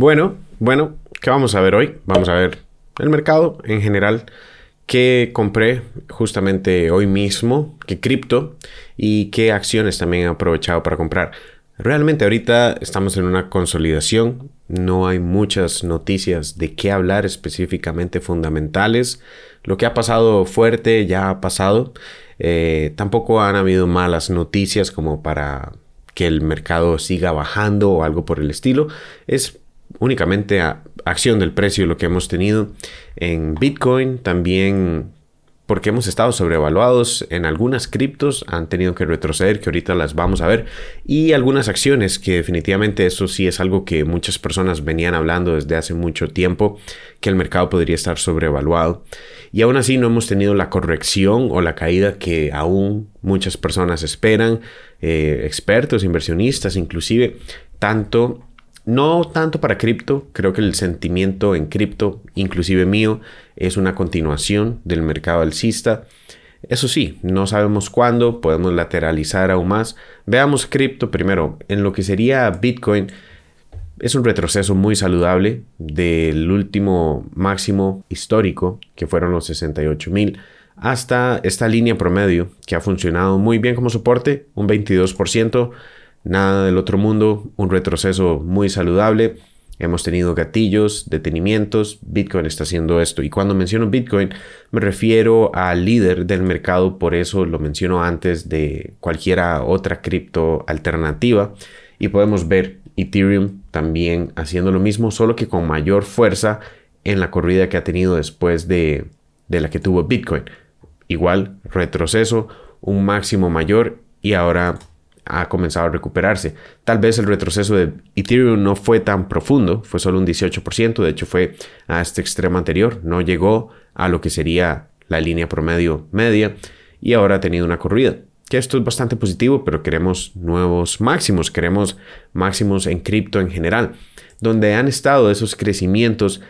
Bueno, bueno, ¿qué vamos a ver hoy? Vamos a ver el mercado en general, qué compré justamente hoy mismo, qué cripto y qué acciones también he aprovechado para comprar. Realmente ahorita estamos en una consolidación, no hay muchas noticias de qué hablar específicamente fundamentales. Lo que ha pasado fuerte ya ha pasado. Eh, tampoco han habido malas noticias como para que el mercado siga bajando o algo por el estilo. Es únicamente a acción del precio lo que hemos tenido en Bitcoin, también porque hemos estado sobrevaluados en algunas criptos, han tenido que retroceder, que ahorita las vamos a ver, y algunas acciones que definitivamente eso sí es algo que muchas personas venían hablando desde hace mucho tiempo, que el mercado podría estar sobrevaluado, y aún así no hemos tenido la corrección o la caída que aún muchas personas esperan, eh, expertos, inversionistas inclusive, tanto no tanto para cripto, creo que el sentimiento en cripto, inclusive mío, es una continuación del mercado alcista. Eso sí, no sabemos cuándo, podemos lateralizar aún más. Veamos cripto primero, en lo que sería Bitcoin, es un retroceso muy saludable del último máximo histórico, que fueron los 68 mil, hasta esta línea promedio, que ha funcionado muy bien como soporte, un 22%. Nada del otro mundo, un retroceso muy saludable. Hemos tenido gatillos, detenimientos, Bitcoin está haciendo esto. Y cuando menciono Bitcoin me refiero al líder del mercado, por eso lo menciono antes de cualquiera otra cripto alternativa. Y podemos ver Ethereum también haciendo lo mismo, solo que con mayor fuerza en la corrida que ha tenido después de, de la que tuvo Bitcoin. Igual, retroceso, un máximo mayor y ahora ha comenzado a recuperarse. Tal vez el retroceso de Ethereum no fue tan profundo, fue solo un 18%, de hecho fue a este extremo anterior, no llegó a lo que sería la línea promedio media y ahora ha tenido una corrida. Que esto es bastante positivo, pero queremos nuevos máximos, queremos máximos en cripto en general, donde han estado esos crecimientos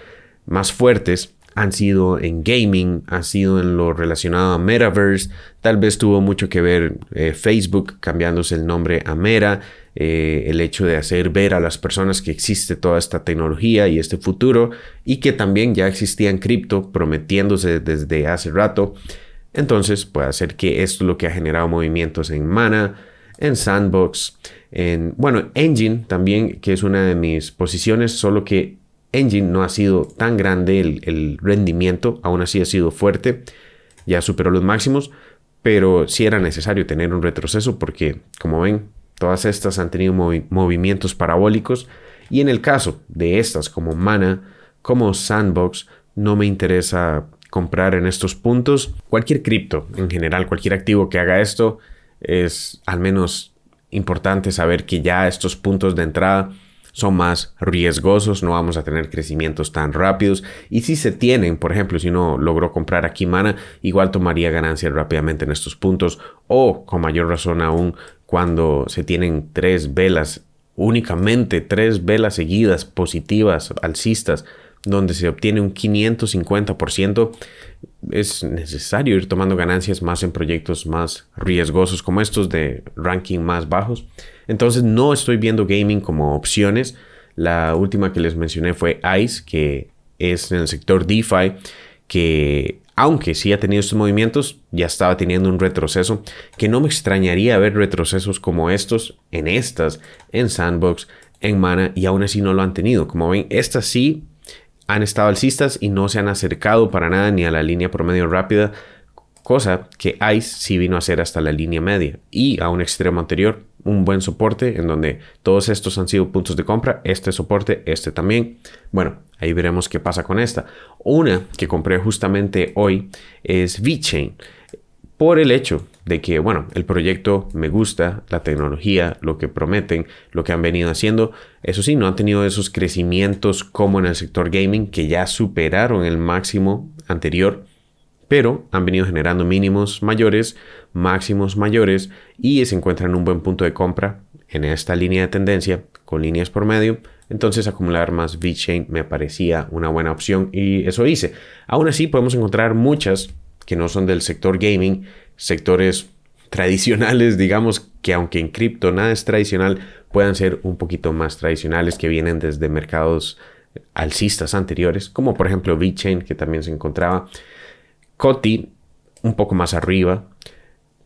más fuertes han sido en gaming, ha sido en lo relacionado a Metaverse, tal vez tuvo mucho que ver eh, Facebook cambiándose el nombre a Meta, eh, el hecho de hacer ver a las personas que existe toda esta tecnología y este futuro y que también ya existía en cripto prometiéndose desde hace rato. Entonces puede ser que esto es lo que ha generado movimientos en Mana, en Sandbox, en, bueno, Engine también, que es una de mis posiciones, solo que Engine no ha sido tan grande el, rendimiento, aún así ha sido fuerte, ya superó los máximos, pero sí era necesario tener un retroceso porque, como ven, todas estas han tenido movimientos parabólicos y en el caso de estas como Mana, como Sandbox, no me interesa comprar en estos puntos. Cualquier cripto en general, cualquier activo que haga esto, es al menos importante saber que ya estos puntos de entrada son más riesgosos, no vamos a tener crecimientos tan rápidos y si se tienen, por ejemplo, si no logró comprar aquí Mana, igual tomaría ganancias rápidamente en estos puntos o con mayor razón aún cuando se tienen tres velas únicamente tres velas seguidas positivas alcistas donde se obtiene un 550%, es necesario ir tomando ganancias más en proyectos más riesgosos como estos de ranking más bajos. Entonces no estoy viendo gaming como opciones. La última que les mencioné fue ICE, que es en el sector DeFi, que aunque sí ha tenido estos movimientos, ya estaba teniendo un retroceso, que no me extrañaría ver retrocesos como estos en estas, en Sandbox, en Mana, y aún así no lo han tenido. Como ven, estas sí han estado alcistas y no se han acercado para nada ni a la línea promedio rápida, cosa que ICE sí vino a hacer hasta la línea media y a un extremo anterior, un buen soporte en donde todos estos han sido puntos de compra, este soporte, este también. Bueno, ahí veremos qué pasa con esta. Una que compré justamente hoy es VeChain por el hecho de que, bueno, el proyecto me gusta, la tecnología, lo que prometen, lo que han venido haciendo. Eso sí, no han tenido esos crecimientos como en el sector gaming, que ya superaron el máximo anterior, pero han venido generando mínimos mayores, máximos mayores y se encuentran en un buen punto de compra en esta línea de tendencia con líneas por medio. Entonces acumular más bitchain me parecía una buena opción y eso hice. Aún así podemos encontrar muchas que no son del sector gaming, sectores tradicionales, digamos, que aunque en cripto nada es tradicional, puedan ser un poquito más tradicionales que vienen desde mercados alcistas anteriores, como por ejemplo VeChain, que también se encontraba, Coti, un poco más arriba,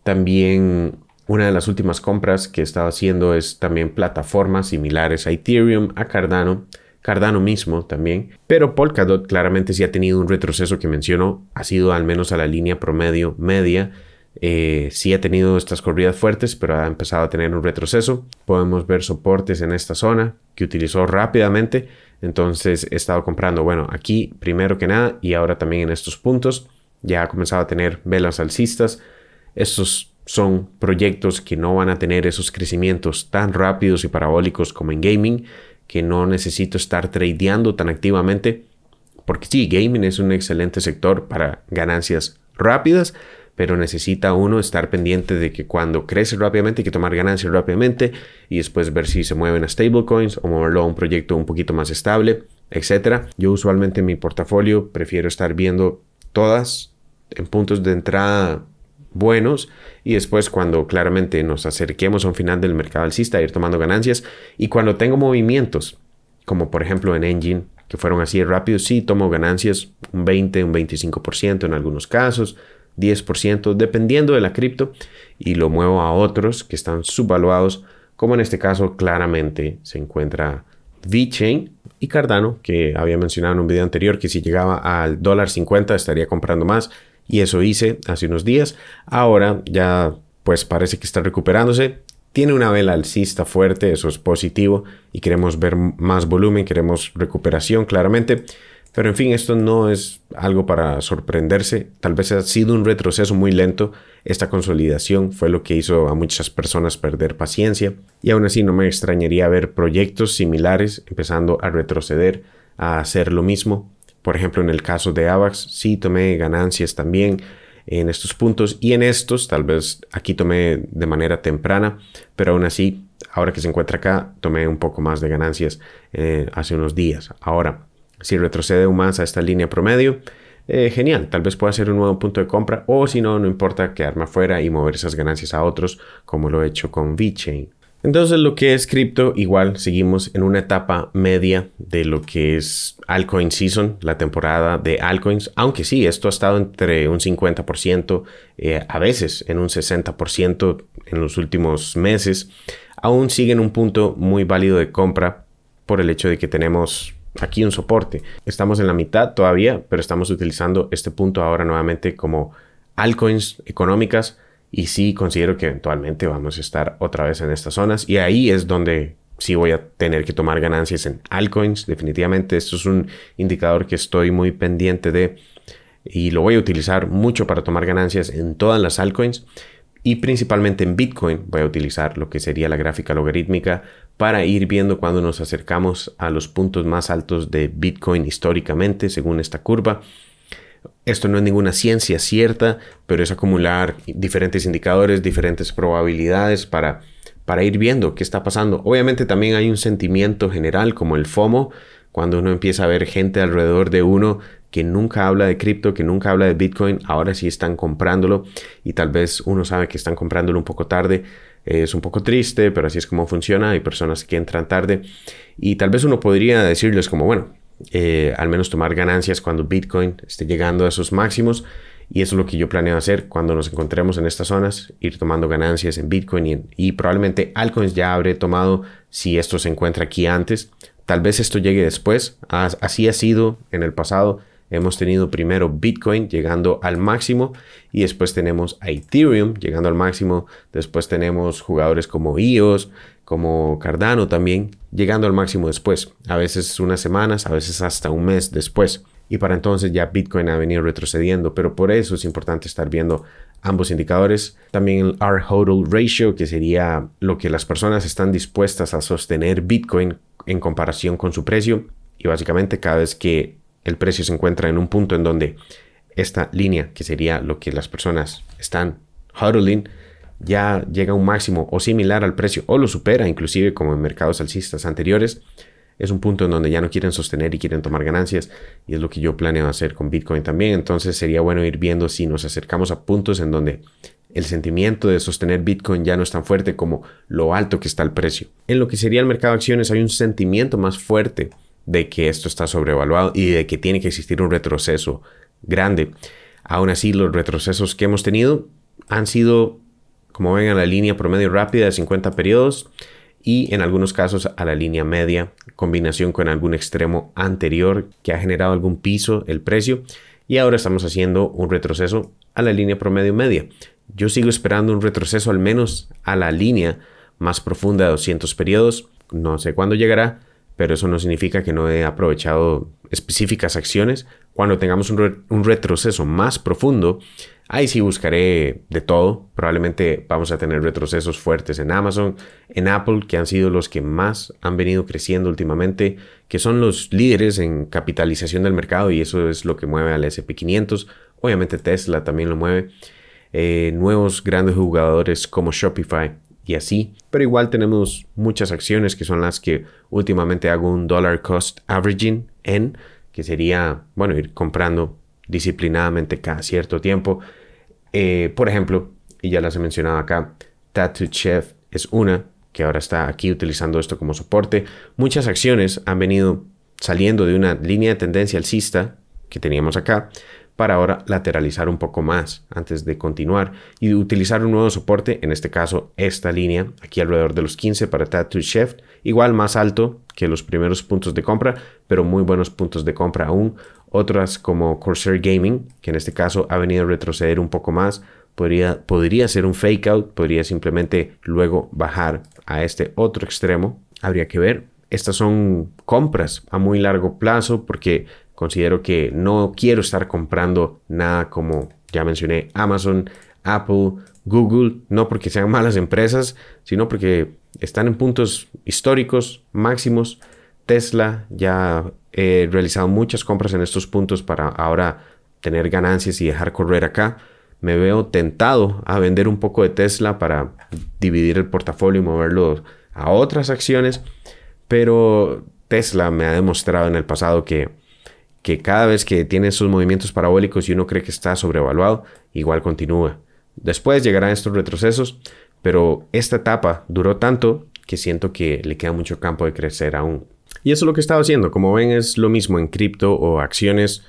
también una de las últimas compras que estaba haciendo es también plataformas similares a Ethereum, a Cardano, Cardano mismo también, pero Polkadot claramente sí ha tenido un retroceso que mencionó ha sido al menos a la línea promedio media. Eh, sí ha tenido estas corridas fuertes, pero ha empezado a tener un retroceso. Podemos ver soportes en esta zona que utilizó rápidamente. Entonces he estado comprando, bueno, aquí primero que nada y ahora también en estos puntos. Ya ha comenzado a tener velas alcistas. Estos son proyectos que no van a tener esos crecimientos tan rápidos y parabólicos como en gaming, que no necesito estar tradeando tan activamente. Porque sí, gaming es un excelente sector para ganancias rápidas, pero necesita uno estar pendiente de que cuando crece rápidamente hay que tomar ganancias rápidamente y después ver si se mueven a stablecoins o moverlo a un proyecto un poquito más estable, etcétera. Yo usualmente en mi portafolio prefiero estar viendo todas en puntos de entrada buenos y después cuando claramente nos acerquemos a un final del mercado alcista, ir tomando ganancias y cuando tengo movimientos, como por ejemplo en Engine, que fueron así rápidos, sí tomo ganancias un 20, un 25% en algunos casos, 10%, dependiendo de la cripto, y lo muevo a otros que están subvaluados, como en este caso claramente se encuentra VeChain y Cardano, que había mencionado en un video anterior que si llegaba al dólar 50 estaría comprando más. Y eso hice hace unos días. Ahora ya pues parece que está recuperándose. Tiene una vela alcista fuerte, eso es positivo. Y queremos ver más volumen, queremos recuperación claramente. Pero en fin, esto no es algo para sorprenderse. Tal vez ha sido un retroceso muy lento. Esta consolidación fue lo que hizo a muchas personas perder paciencia. Y aún así no me extrañaría ver proyectos similares empezando a retroceder, a hacer lo mismo por ejemplo, en el caso de AVAX, sí tomé ganancias también en estos puntos y en estos, tal vez aquí tomé de manera temprana, pero aún así, ahora que se encuentra acá, tomé un poco más de ganancias eh, hace unos días. Ahora, si retrocede aún más a esta línea promedio, eh, genial, tal vez pueda ser un nuevo punto de compra o si no, no importa quedarme afuera y mover esas ganancias a otros como lo he hecho con VeChain. Entonces lo que es cripto, igual seguimos en una etapa media de lo que es altcoin season, la temporada de altcoins, aunque sí, esto ha estado entre un 50%, eh, a veces en un 60% en los últimos meses, aún sigue en un punto muy válido de compra por el hecho de que tenemos aquí un soporte. Estamos en la mitad todavía, pero estamos utilizando este punto ahora nuevamente como altcoins económicas y sí considero que eventualmente vamos a estar otra vez en estas zonas y ahí es donde sí voy a tener que tomar ganancias en altcoins. Definitivamente esto es un indicador que estoy muy pendiente de y lo voy a utilizar mucho para tomar ganancias en todas las altcoins y principalmente en Bitcoin voy a utilizar lo que sería la gráfica logarítmica para ir viendo cuando nos acercamos a los puntos más altos de Bitcoin históricamente según esta curva esto no es ninguna ciencia cierta, pero es acumular diferentes indicadores, diferentes probabilidades para, para ir viendo qué está pasando. Obviamente también hay un sentimiento general como el FOMO, cuando uno empieza a ver gente alrededor de uno que nunca habla de cripto, que nunca habla de Bitcoin, ahora sí están comprándolo y tal vez uno sabe que están comprándolo un poco tarde. Es un poco triste, pero así es como funciona. Hay personas que entran tarde y tal vez uno podría decirles como, bueno, eh, al menos tomar ganancias cuando Bitcoin esté llegando a sus máximos. Y eso es lo que yo planeo hacer cuando nos encontremos en estas zonas, ir tomando ganancias en Bitcoin y, y probablemente altcoins ya habré tomado si esto se encuentra aquí antes. Tal vez esto llegue después, así ha sido en el pasado. Hemos tenido primero Bitcoin llegando al máximo y después tenemos a Ethereum llegando al máximo. Después tenemos jugadores como EOS, como Cardano también, llegando al máximo después. A veces unas semanas, a veces hasta un mes después. Y para entonces ya Bitcoin ha venido retrocediendo, pero por eso es importante estar viendo ambos indicadores. También el R-HODL ratio, que sería lo que las personas están dispuestas a sostener Bitcoin en comparación con su precio. Y básicamente cada vez que el precio se encuentra en un punto en donde esta línea, que sería lo que las personas están huddling, ya llega a un máximo o similar al precio o lo supera, inclusive como en mercados alcistas anteriores, es un punto en donde ya no quieren sostener y quieren tomar ganancias y es lo que yo planeo hacer con Bitcoin también. Entonces sería bueno ir viendo si nos acercamos a puntos en donde el sentimiento de sostener Bitcoin ya no es tan fuerte como lo alto que está el precio. En lo que sería el mercado de acciones hay un sentimiento más fuerte de que esto está sobrevaluado y de que tiene que existir un retroceso grande. Aún así, los retrocesos que hemos tenido han sido, como ven, a la línea promedio rápida de 50 periodos y en algunos casos a la línea media, combinación con algún extremo anterior que ha generado algún piso el precio. Y ahora estamos haciendo un retroceso a la línea promedio media. Yo sigo esperando un retroceso al menos a la línea más profunda de 200 periodos. No sé cuándo llegará, pero eso no significa que no he aprovechado específicas acciones. Cuando tengamos un, retroceso más profundo, ahí sí buscaré de todo. Probablemente vamos a tener retrocesos fuertes en Amazon, en Apple, que han sido los que más han venido creciendo últimamente, que son los líderes en capitalización del mercado y eso es lo que mueve al SP500. Obviamente Tesla también lo mueve. Eh, nuevos grandes jugadores como Shopify y así. Pero igual tenemos muchas acciones que son las que últimamente hago un dollar cost averaging en, que sería, bueno, ir comprando disciplinadamente cada cierto tiempo. Eh, por ejemplo, y ya las he mencionado acá, Tattoo Chef es una que ahora está aquí utilizando esto como soporte. Muchas acciones han venido saliendo de una línea de tendencia alcista que teníamos acá, para ahora lateralizar un poco más antes de continuar y utilizar un nuevo soporte, en este caso esta línea, aquí alrededor de los 15 para Tattoo Shift, igual más alto que los primeros puntos de compra, pero muy buenos puntos de compra aún. Otras como Corsair Gaming, que en este caso ha venido a retroceder un poco más, podría, podría ser un fake out, podría simplemente luego bajar a este otro extremo, habría que ver. Estas son compras a muy largo plazo porque Considero que no quiero estar comprando nada como ya mencioné Amazon, Apple, Google, no porque sean malas empresas, sino porque están en puntos históricos máximos. Tesla ya he eh, realizado muchas compras en estos puntos para ahora tener ganancias y dejar correr acá. Me veo tentado a vender un poco de Tesla para dividir el portafolio y moverlo a otras acciones, pero Tesla me ha demostrado en el pasado que que cada vez que tiene esos movimientos parabólicos y uno cree que está sobrevaluado, igual continúa. Después llegarán estos retrocesos, pero esta etapa duró tanto que siento que le queda mucho campo de crecer aún. Y eso es lo que he estado haciendo. Como ven, es lo mismo en cripto o acciones,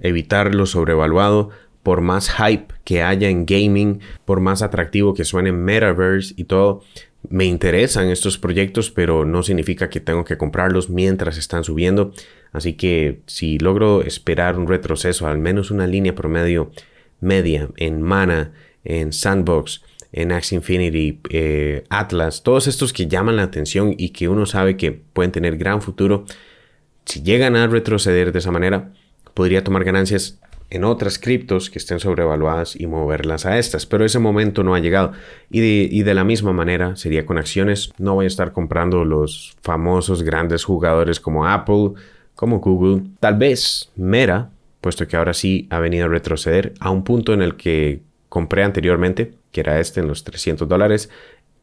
evitar lo sobrevaluado. Por más hype que haya en gaming, por más atractivo que suene Metaverse y todo, me interesan estos proyectos, pero no significa que tengo que comprarlos mientras están subiendo. Así que si logro esperar un retroceso, al menos una línea promedio media en Mana, en Sandbox, en Axe Infinity, eh, Atlas, todos estos que llaman la atención y que uno sabe que pueden tener gran futuro, si llegan a retroceder de esa manera, podría tomar ganancias en otras criptos que estén sobrevaluadas y moverlas a estas, pero ese momento no ha llegado. Y de, y de la misma manera sería con acciones, no voy a estar comprando los famosos grandes jugadores como Apple, como Google, tal vez Mera, puesto que ahora sí ha venido a retroceder a un punto en el que compré anteriormente, que era este en los 300 dólares,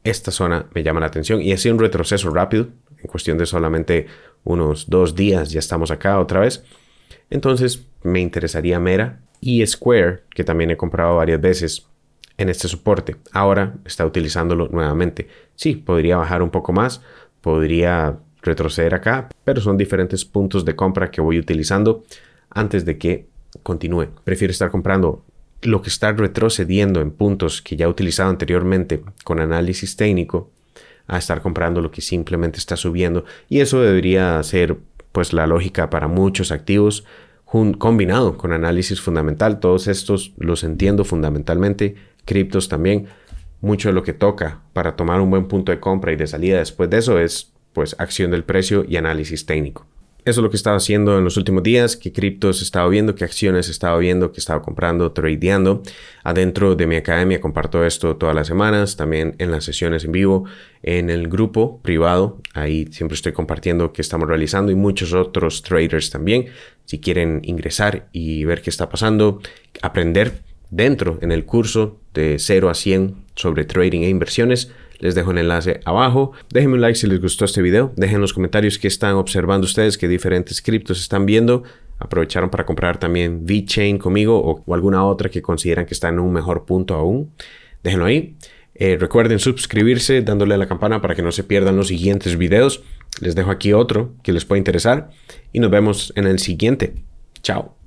esta zona me llama la atención y ha sido un retroceso rápido, en cuestión de solamente unos dos días ya estamos acá otra vez. Entonces me interesaría Mera y Square, que también he comprado varias veces en este soporte. Ahora está utilizándolo nuevamente. Sí, podría bajar un poco más, podría retroceder acá, pero son diferentes puntos de compra que voy utilizando antes de que continúe. Prefiero estar comprando lo que está retrocediendo en puntos que ya he utilizado anteriormente con análisis técnico a estar comprando lo que simplemente está subiendo y eso debería ser pues la lógica para muchos activos combinado con análisis fundamental. Todos estos los entiendo fundamentalmente, criptos también. Mucho de lo que toca para tomar un buen punto de compra y de salida después de eso es pues acción del precio y análisis técnico eso es lo que estaba haciendo en los últimos días, que criptos he estado viendo, qué acciones he estado viendo, que estaba comprando, tradeando. Adentro de mi academia comparto esto todas las semanas, también en las sesiones en vivo, en el grupo privado. Ahí siempre estoy compartiendo qué estamos realizando y muchos otros traders también. Si quieren ingresar y ver qué está pasando, aprender dentro en el curso de 0 a 100 sobre trading e inversiones, les dejo el enlace abajo. Déjenme un like si les gustó este video. Dejen los comentarios qué están observando ustedes, qué diferentes criptos están viendo. Aprovecharon para comprar también VeChain conmigo o, alguna otra que consideran que está en un mejor punto aún. Déjenlo ahí. Eh, recuerden suscribirse dándole a la campana para que no se pierdan los siguientes videos. Les dejo aquí otro que les puede interesar y nos vemos en el siguiente. Chao.